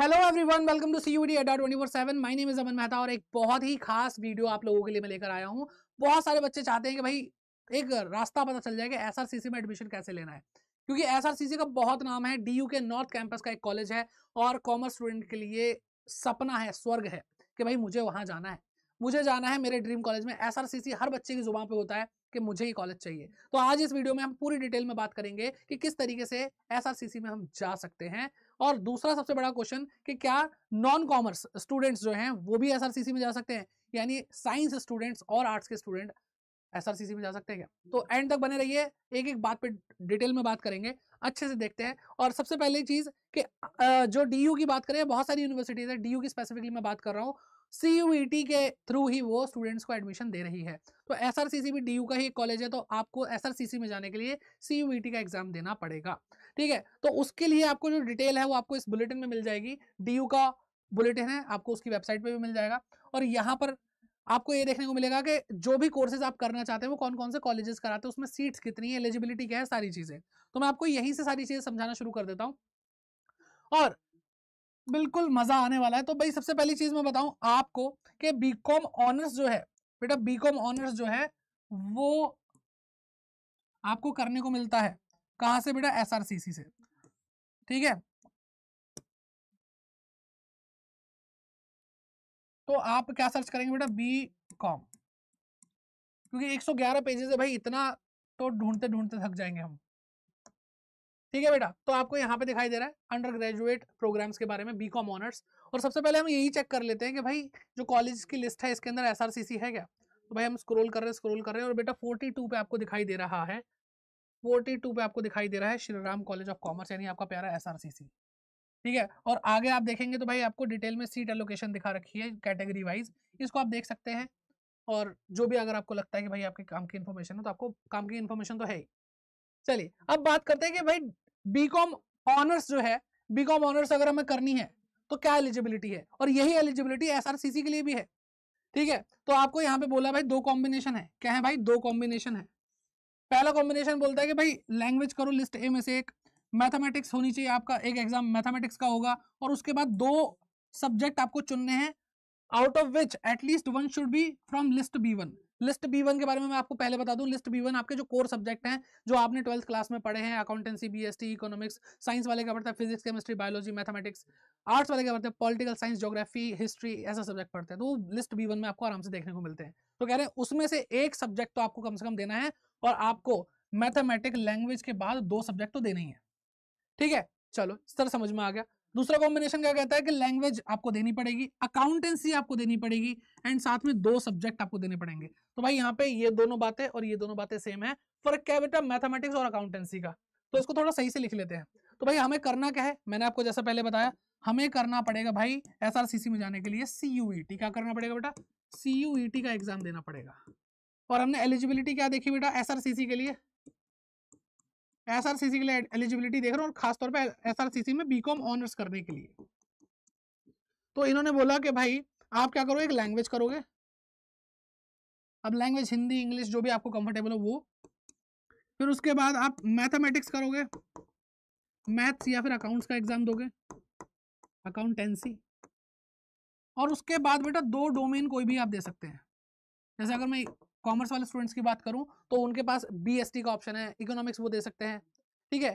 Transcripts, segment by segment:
Hello everyone welcome to C U D twenty four seven my name is Aman Mehta और एक बहुत ही खास video आप लोगों के लिए मैं लेकर आया हूँ बहुत सारे बच्चे चाहते हैं कि भाई एक रास्ता पता चल जाए कि एसआरसीसी में एडमिशन कैसे लेना है क्योंकि एसआरसीसी का बहुत नाम है डीयू के नॉर्थ कैंपस का एक कॉलेज है और कॉमर्स स्टूडेंट के लिए सपना है स्वर्ग है कि भाई मुझे वहाँ जाना है मुझे जाना है मेरे ड्रीम कॉलेज में सी हर बच्चे की जुबान पर होता है कि मुझे ये कॉलेज चाहिए तो आज इस वीडियो में हम पूरी डिटेल में बात करेंगे कि किस तरीके से सी में हम जा सकते हैं और दूसरा सबसे बड़ा क्वेश्चन कि क्या नॉन कॉमर्स स्टूडेंट्स जो हैं वो भी एसआरसीसी में जा सकते हैं यानी साइंस स्टूडेंट्स और आर्ट्स के स्टूडेंट एसआरसीसी में जा सकते हैं क्या तो एंड तक बने रहिए एक एक बात पे डिटेल में बात करेंगे अच्छे से देखते हैं और सबसे पहले चीज कि जो डी की बात करें बहुत सारी यूनिवर्सिटीज है डी की स्पेसिफिकली मैं बात कर रहा हूँ सी e के थ्रू ही वो स्टूडेंट्स को एडमिशन दे रही है तो एस भी डी का ही कॉलेज है तो आपको एस में जाने के लिए सी e का एग्जाम देना पड़ेगा ठीक है तो उसके लिए आपको जो डिटेल है वो आपको इस बुलेटिन में मिल जाएगी डी का बुलेटिन है आपको उसकी वेबसाइट पे भी मिल जाएगा और यहाँ पर आपको ये देखने को मिलेगा कि जो भी कोर्सेज आप करना चाहते हैं वो कौन कौन से कॉलेजेस कराते हैं उसमें सीट्स कितनी है एलिजिबिलिटी क्या है सारी चीज़ें तो मैं आपको यहीं से सारी चीज़ें समझाना शुरू कर देता हूँ और बिल्कुल मज़ा आने वाला है तो भाई सबसे पहली चीज़ मैं बताऊँ आपको कि बी ऑनर्स जो है बेटा बी ऑनर्स जो है वो आपको करने को मिलता है कहां से बेटा एस से ठीक है तो आप क्या सर्च करेंगे बेटा बी कॉम क्योंकि 111 पेजेस है भाई इतना तो ढूंढते ढूंढते थक जाएंगे हम ठीक है बेटा तो आपको यहाँ पे दिखाई दे रहा है अंडर ग्रेजुएट प्रोग्राम्स के बारे में बी कॉम ऑनर्स और सबसे पहले हम यही चेक कर लेते हैं कि भाई जो कॉलेज की लिस्ट है इसके अंदर एस है क्या तो भाई हम स्क्रोल कर रहे हैं स्क्रोल कर रहे हैं और बेटा 42 पे आपको दिखाई दे रहा है फोर्टी टू पे आपको दिखाई दे रहा है Shri Ram college of commerce यानी आपका प्यारा एस ठीक है और आगे आप देखेंगे तो भाई आपको डिटेल में सीट एलोकेशन दिखा रखी है कैटेगरी वाइज इसको आप देख सकते हैं और जो भी अगर आपको लगता है कि भाई आपके काम की इन्फॉर्मेशन है तो आपको काम की इन्फॉर्मेशन तो है ही चलिए अब बात करते हैं कि भाई बी कॉम ऑनर्स जो है बी कॉम ऑनर्स अगर हमें करनी है तो क्या एलिजिबिलिटी है और यही एलिजिबिलिटी एसआरसीसी के लिए भी है ठीक है तो आपको यहाँ पे बोला भाई दो कॉम्बिनेशन है क्या है भाई दो कॉम्बिनेशन है पहला कॉम्बिनेशन बोलता है कि भाई लैंग्वेज करो लिस्ट ए में से एक मैथमेटिक्स होनी चाहिए आपका एक एग्जाम मैथमेटिक्स का होगा और उसके बाद दो सब्जेक्ट आपको चुनने हैं out of which at least one should be from list B one list B one के बारे में मैं आपको पहले बता दूं लिस्ट बी वन आपके जो कोर सब्जेक्ट हैं जो आपने ट्वेल्थ क्लास में पढ़े हैं accountancy B S T economics science वाले क्या पढ़ते हैं physics chemistry biology mathematics arts वाले क्या पढ़ते हैं पॉलिटिकल साइंस जोग्राफी हिस्ट्री ऐसा सब्जेक्ट पढ़ते हैं तो लिस्ट बी वन में आपको आराम से देखने को मिलते हैं तो कह रहे हैं उसमें से एक सब्जेक्ट तो आपको कम से कम देना है और आपको मैथमेटिक लैंग्वेज के बाद दो सब्जेक्ट तो देने ही है ठीक है चलो सर समझ में आ गया दूसरा कॉम्बिनेशन क्या कहता है कि लैंग्वेज आपको देनी पड़ेगी अकाउंटेंसी आपको देनी पड़ेगी एंड साथ में दो सब्जेक्ट आपको देने पड़ेंगे तो भाई यहाँ पे ये दोनों बातें और ये दोनों बातें सेम है फर्क क्या बेटा मैथमेटिक्स और अकाउंटेंसी का तो इसको थोड़ा सही से लिख लेते हैं तो भाई हमें करना क्या है मैंने आपको जैसा पहले बताया हमें करना पड़ेगा भाई एसआरसीसी में जाने के लिए सीयूईटी e क्या करना पड़ेगा बेटा सीयूईटी e का एग्जाम देना पड़ेगा और हमने एलिजिबिलिटी क्या देखी बेटा एसआरसीसी के लिए एस के लिए एलिजिबिलिटी देख रहे हैं और खासतौर पर एस में बी ऑनर्स करने के लिए तो इन्होंने बोला कि भाई आप क्या करो एक लैंग्वेज करोगे अब लैंग्वेज हिंदी इंग्लिश जो भी आपको कंफर्टेबल हो वो फिर उसके बाद आप मैथमेटिक्स करोगे मैथ्स या फिर अकाउंट्स का एग्ज़ाम दोगे अकाउंटेंसी और उसके बाद बेटा दो डोमेन कोई भी आप दे सकते हैं जैसे अगर मैं कॉमर्स वाले स्टूडेंट्स की बात करूं तो उनके पास बी का ऑप्शन है इकोनॉमिक्स वो दे सकते हैं ठीक है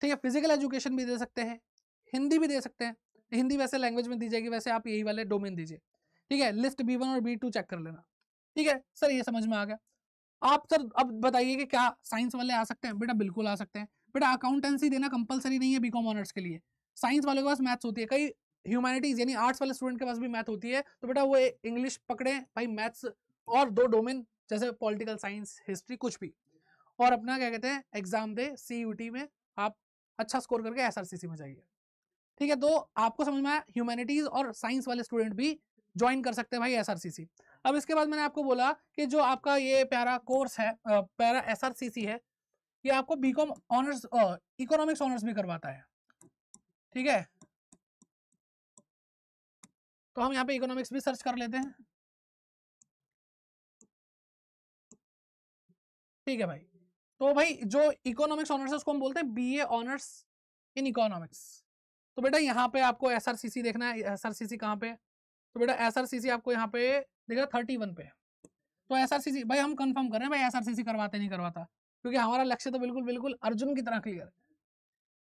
ठीक है फिजिकल एजुकेशन भी दे सकते हैं हिंदी भी दे सकते हैं हिंदी वैसे लैंग्वेज में दी जाएगी वैसे आप यही वाले डोमेन दीजिए ठीक है लिस्ट बी वन और बी टू चेक कर लेना ठीक है सर ये समझ में आ गया आप सर अब बताइए कि क्या साइंस वाले आ सकते हैं बेटा बिल्कुल आ सकते हैं बेटा अकाउंटेंसी देना कंपलसरी नहीं है बीकॉम ऑनर्स के लिए साइंस वालों के पास मैथ्स होती है कई ह्यूमैनिटीज यानी आर्ट्स वाले स्टूडेंट के पास भी मैथ होती है तो बेटा वो इंग्लिश पकड़े भाई मैथ्स और दो डोमेन जैसे पॉलिटिकल साइंस हिस्ट्री कुछ भी और अपना क्या कहते हैं एग्जाम दे सी में आप अच्छा स्कोर करके एस में जाइए ठीक है तो आपको समझ में आया ह्यूमैनिटीज और साइंस वाले स्टूडेंट भी ज्वाइन कर सकते हैं भाई एस अब इसके बाद मैंने आपको बोला कि जो आपका ये प्यारा कोर्स है प्यारा एस है ये आपको B com honours economics honours भी करवाता है ठीक है तो हम यहाँ पे इकोनॉमिक्स भी सर्च कर लेते हैं ठीक है भाई तो भाई जो इकोनॉमिक्स ऑनर्स है उसको हम बोलते हैं ए ऑनर्स इन इकोनॉमिक्स तो बेटा यहाँ पे आपको एस देखना है एस आर सी सी कहाँ पे तो बेटा एस आर सी सी आपको यहाँ पे देखा थर्टी वन पे तो एस आर सी सी भाई हम कंफर्म कर रहे हैं भाई एस आर सी सी करवाते नहीं करवाता क्योंकि हमारा लक्ष्य तो बिल्कुल बिल्कुल अर्जुन की तरह क्लियर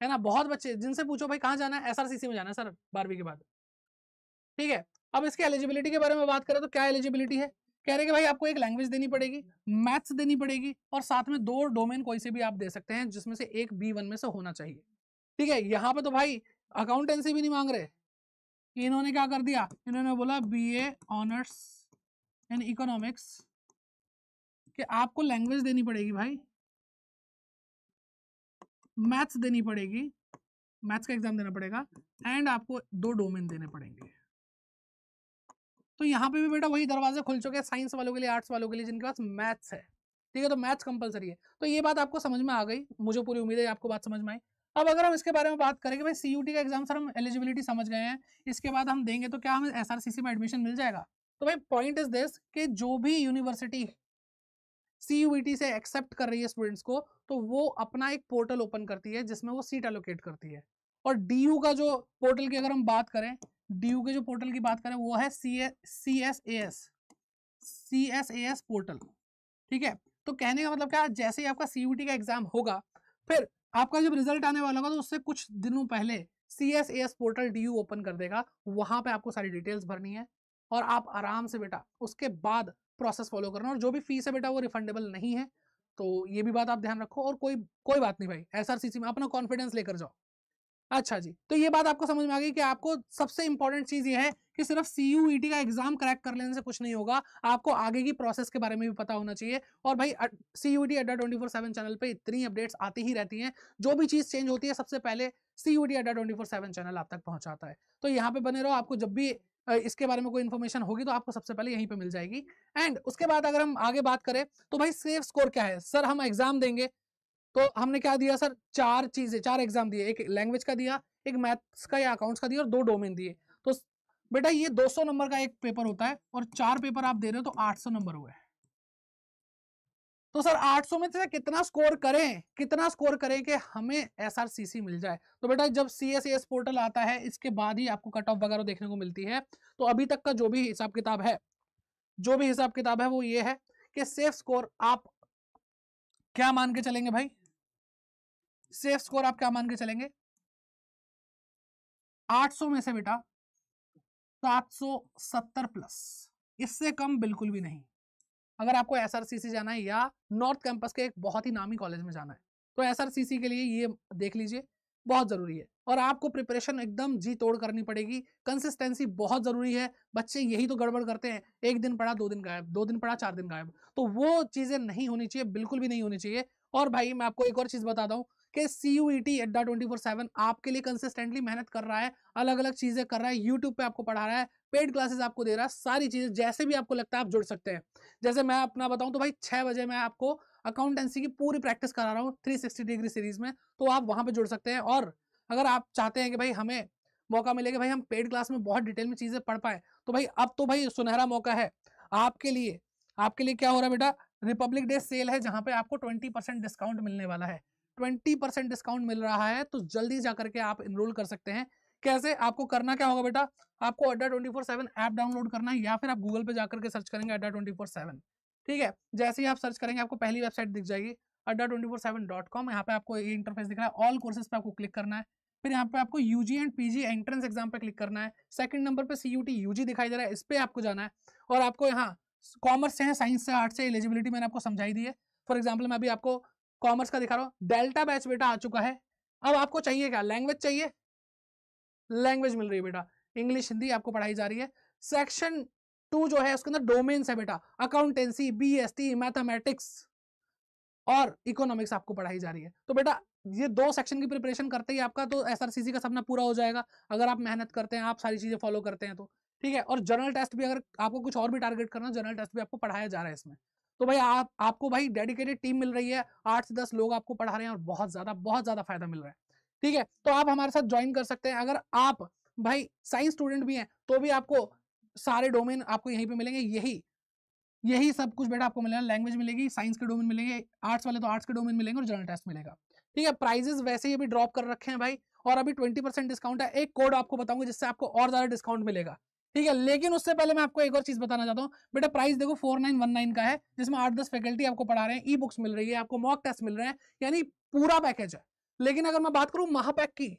है ना बहुत बच्चे जिनसे पूछो भाई कहाँ जाना है एस आर सी सी में जाना है सर बारहवीं के बाद ठीक है अब इसकी एलिजिबिलिटी के बारे में बात करें तो क्या एलिजिबिलिटी है कह रहे कि भाई आपको एक लैंग्वेज देनी पड़ेगी मैथ्स देनी पड़ेगी और साथ में दो डोमेन कोई से भी आप दे सकते हैं जिसमें से एक बी वन में से होना चाहिए ठीक है यहाँ पे तो भाई अकाउंटेंसी भी नहीं मांग रहे इन्होंने क्या कर दिया इन्होंने बोला बी एनर्स ऑनर्स इन इकोनॉमिक्स कि आपको लैंग्वेज देनी पड़ेगी भाई मैथ्स देनी पड़ेगी मैथ्स का एग्जाम देना पड़ेगा एंड आपको दो डोमेन देने पड़ेंगे तो यहाँ पे भी बेटा वही दरवाजे खुल चुके हैं साइंस वालों के लिए आर्ट्स वालों के लिए जिनके पास मैथ्स है ठीक है तो मैथ्स कंपलसरी है तो ये बात आपको समझ में आ गई मुझे पूरी उम्मीद है आपको बात समझ में आई अब अगर हम इसके बारे में बात करें कि भाई सी का एग्जाम सर हम एलिजिबिलिटी समझ गए हैं इसके बाद हम देंगे तो क्या हमें एस में एडमिशन मिल जाएगा तो भाई पॉइंट इज दिस कि जो भी यूनिवर्सिटी सी से एक्सेप्ट कर रही है स्टूडेंट्स को तो वो अपना एक पोर्टल ओपन करती है जिसमें वो सीट एलोकेट करती है और डी का जो पोर्टल की अगर हम बात करें डी के जो पोर्टल की बात करें वो है C C S A S C S A S portal ठीक है तो कहने का मतलब क्या जैसे ही आपका सी का एग्जाम होगा फिर आपका जब रिजल्ट आने वाला होगा तो उससे कुछ दिनों पहले C S A S portal डी ओपन कर देगा वहां पे आपको सारी डिटेल्स भरनी है और आप आराम से बेटा उसके बाद प्रोसेस फॉलो करना और जो भी फीस है बेटा वो रिफंडेबल नहीं है तो ये भी बात आप ध्यान रखो और कोई कोई बात नहीं भाई एस में अपना कॉन्फिडेंस लेकर जाओ अच्छा जी तो ये बात आपको समझ में आ गई कि आपको सबसे इंपॉर्टेंट चीज ये है कि सिर्फ सी e का एग्जाम क्रैक कर लेने से कुछ नहीं होगा आपको आगे की प्रोसेस के बारे में भी पता होना चाहिए और भाई C U T Adda twenty four seven channel पे इतनी अपडेट्स आती ही रहती हैं जो भी चीज चेंज होती है सबसे पहले C U T Adda twenty four seven channel आप तक पहुंचाता है तो यहाँ पे बने रहो आपको जब भी इसके बारे में कोई इन्फॉर्मेशन होगी तो आपको सबसे पहले यहीं पर मिल जाएगी एंड उसके बाद अगर हम आगे बात करें तो भाई सेफ स्कोर क्या है सर हम एग्जाम देंगे तो हमने क्या दिया सर चार चीजें चार एग्जाम दिए एक लैंग्वेज का दिया एक मैथ्स का या अकाउंट्स का दिया और दो डोमेन दिए तो बेटा ये 200 नंबर का एक पेपर होता है और चार पेपर आप दे रहे हो तो 800 नंबर हुए तो सर 800 में से कितना स्कोर करें कितना स्कोर करें कि हमें एसआरसीसी मिल जाए तो बेटा जब सीएसएस पोर्टल आता है इसके बाद ही आपको कट ऑफ वगैरह देखने को मिलती है तो अभी तक का जो भी हिसाब किताब है जो भी हिसाब किताब है वो ये है कि सेफ स्कोर आप क्या मान के चलेंगे भाई सेफ स्कोर आप क्या मान के चलेंगे 800 में से बेटा 770 प्लस इससे कम बिल्कुल भी नहीं अगर आपको एस जाना है या नॉर्थ कैंपस के एक बहुत ही नामी कॉलेज में जाना है तो एस के लिए ये देख लीजिए बहुत ज़रूरी है और आपको प्रिपरेशन एकदम जी तोड़ करनी पड़ेगी कंसिस्टेंसी बहुत ज़रूरी है बच्चे यही तो गड़बड़ करते हैं एक दिन पढ़ा दो दिन गायब दो दिन पढ़ा चार दिन गायब तो वो चीज़ें नहीं होनी चाहिए बिल्कुल भी नहीं होनी चाहिए और भाई मैं आपको एक और चीज़ बता हूँ कि C U E T Adda twenty four seven आपके लिए कंसिस्टेंटली मेहनत कर रहा है अलग अलग चीज़ें कर रहा है यूट्यूब पे आपको पढ़ा रहा है पेड क्लासेस आपको दे रहा है सारी चीज़ें जैसे भी आपको लगता है आप जुड़ सकते हैं जैसे मैं अपना बताऊं तो भाई छह बजे मैं आपको अकाउंटेंसी की पूरी प्रैक्टिस करा रहा हूँ थ्री सिक्सटी डिग्री सीरीज में तो आप वहाँ पर जुड़ सकते हैं और अगर आप चाहते हैं कि भाई हमें मौका मिलेगा भाई हम पेड क्लास में बहुत डिटेल में चीज़ें पढ़ पाए तो भाई अब तो भाई सुनहरा मौका है आपके लिए आपके लिए क्या हो रहा है बेटा रिपब्लिक डे सेल है जहाँ पे आपको 20% डिस्काउंट मिलने वाला है ट्वेंटी परसेंट डिस्काउंट मिल रहा है तो जल्दी जाकर के आप इनरोल कर सकते हैं कैसे आपको करना क्या होगा बेटा आपको Adda twenty four seven app download करना है या फिर आप गूगल पे जाकर के सर्च करेंगे अड्डा ट्वेंटी फोर सेवन ठीक है जैसे ही आप सर्च करेंगे आपको पहली वेबसाइट दिख जाएगी Adda twenty four seven dot com यहाँ पे आपको ये इंटरफेस दिख रहा है ऑल कोर्सेज पे आपको क्लिक करना है फिर यहाँ पे आपको UG and PG entrance exam पे क्लिक करना है सेकंड नंबर पे यू यूजी दिखाई दे रहा है इस पर आपको जाना है और आपको यहाँ कॉमर्स से है साइंस से आर्ट्स से एलिजिबिलिटी मैंने आपको समझाई दी है फॉर एग्जाम्पल मैं अभी आपको कॉमर्स का दिखा रहा हूं डेल्टा बैच बेटा आ चुका है अब आपको चाहिए क्या लैंग्वेज चाहिए लैंग्वेज मिल रही है बेटा इंग्लिश हिंदी आपको पढ़ाई जा रही है सेक्शन टू जो है उसके अंदर डोमेन्स है बेटा accountancy B S T mathematics और इकोनॉमिक्स आपको पढ़ाई जा रही है तो बेटा ये दो सेक्शन की प्रिपरेशन करते ही आपका तो एस का सपना पूरा हो जाएगा अगर आप मेहनत करते हैं आप सारी चीज़ें फॉलो करते हैं तो ठीक है और जनरल टेस्ट भी अगर आपको कुछ और भी टारगेट करना जनरल टेस्ट भी आपको पढ़ाया जा रहा है इसमें तो भाई आप आपको भाई डेडिकेटेड टीम मिल रही है आठ से दस लोग आपको पढ़ा रहे हैं और बहुत ज्यादा बहुत ज्यादा फायदा मिल रहा है ठीक है तो आप हमारे साथ ज्वाइन कर सकते हैं अगर आप भाई साइंस स्टूडेंट भी हैं तो भी आपको सारे डोमेन आपको यहीं पे मिलेंगे यही यही सब कुछ बेटा आपको मिलेगा लैंग्वेज मिलेगी साइंस के डोमेन मिलेंगे आर्ट्स वाले तो आर्ट्स के डोमेन मिलेंगे और जर्नल टेस्ट मिलेगा ठीक है प्राइजेस वैसे ही अभी ड्रॉप कर रखे हैं भाई और अभी ट्वेंटी परसेंट डिस्काउंट है एक कोड आपको बताऊंगा जिससे आपको और ज्यादा डिस्काउंट मिलेगा ठीक है लेकिन उससे पहले मैं आपको एक और चीज बताना चाहता हूँ बेटा प्राइस देखो फोर नाइन वन नाइन का है जिसमें आठ दस फैकल्टी आपको पढ़ा रहे हैं ई बुक्स मिल रही है आपको मॉक टेस्ट मिल रहे हैं यानी पूरा पैकेज है लेकिन अगर मैं बात करूँ महापैक की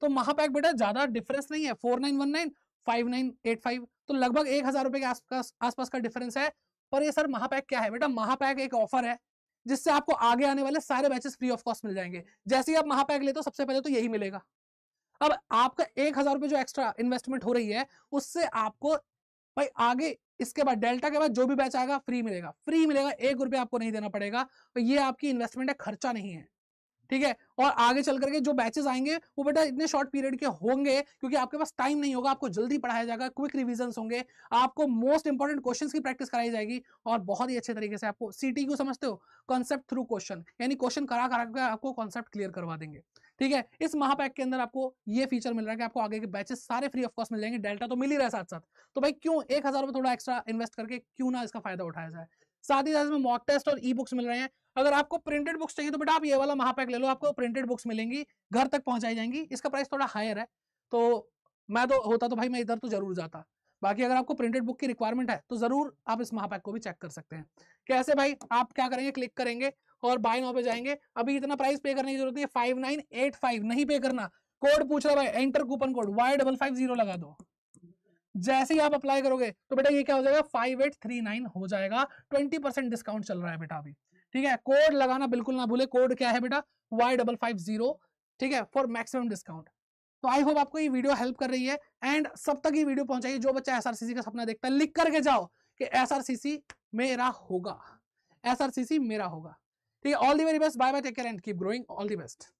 तो महापैक बेटा ज्यादा डिफरेंस नहीं है four nine one nine five nine eight five तो लगभग एक हजार रुपए के आसपास आसपास का डिफरेंस है पर ये सर महापैक क्या है बेटा महापैक एक ऑफर है जिससे आपको आगे आने वाले सारे बैचेस फ्री ऑफ कॉस्ट मिल जाएंगे जैसे ही आप महापैक लेते हो सबसे पहले तो यही मिलेगा अब आपका एक हजार रुपये जो एक्स्ट्रा इन्वेस्टमेंट हो रही है उससे आपको भाई आगे इसके बाद डेल्टा के बाद जो भी बैच आएगा फ्री मिलेगा फ्री मिलेगा एक रुपया आपको नहीं देना पड़ेगा तो ये आपकी इन्वेस्टमेंट है खर्चा नहीं है ठीक है और आगे चल करके जो बैचेस आएंगे वो बेटा इतने शॉर्ट पीरियड के होंगे क्योंकि आपके पास टाइम नहीं होगा आपको जल्दी पढ़ाया जाएगा क्विक रिविजन होंगे आपको मोस्ट इंपॉर्टेंट क्वेश्चन की प्रैक्टिस कराई जाएगी और बहुत ही अच्छे तरीके से आपको सीटी को समझते हो कॉन्सेप्ट थ्रू क्वेश्चन यानी क्वेश्चन करा करा आपको कॉन्सेप्ट क्लियर करवा देंगे ठीक है इस महापैक के अंदर आपको ये फीचर मिल रहा है कि आपको आगे के बैचेस सारे फ्री ऑफ कॉस्ट मिल जाएंगे डेल्टा तो मिल ही रहा है साथ साथ तो भाई क्यों एक हजार रुपये थोड़ा एक्स्ट्रा इन्वेस्ट करके क्यों ना इसका फायदा उठाया जाए साथ ही साथ में मॉक टेस्ट और ई बुक्स मिल रहे हैं अगर आपको प्रिंटेड बुक्स चाहिए तो बेटा आप ये वाला महापैक ले लो आपको प्रिंटेड बुक्स मिलेंगी घर तक पहुंचाई जाएंगी इसका प्राइस थोड़ा हायर है तो मैं तो होता तो भाई मैं इधर तो जरूर जाता बाकी अगर आपको प्रिंटेड बुक की रिक्वायरमेंट है तो जरूर आप इस महापैक को भी चेक कर सकते हैं कैसे भाई आप क्या करेंगे क्लिक करेंगे और बाय नाउ पे जाएंगे अभी इतना प्राइस पे करने की जरूरत है फाइव नाइन एट फाइव नहीं पे करना कोड पूछ रहा भाई enter coupon code Y double five zero लगा दो जैसे ही आप अप्लाई करोगे तो बेटा ये क्या हो जाएगा फाइव एट थ्री नाइन हो जाएगा ट्वेंटी परसेंट डिस्काउंट चल रहा है बेटा अभी ठीक है कोड लगाना बिल्कुल ना भूले कोड क्या है बेटा वाई डबल फाइव जीरो ठीक है फॉर मैक्सिमम डिस्काउंट तो आई होप आपको ये वीडियो हेल्प कर रही है एंड सब तक ये वीडियो पहुंचाइए जो बच्चा एसआरसीसी का सपना देखता है लिख करके जाओ कि एसआरसीसी मेरा होगा एसआरसीसी मेरा होगा all the very best bye bye take care and keep growing all the best.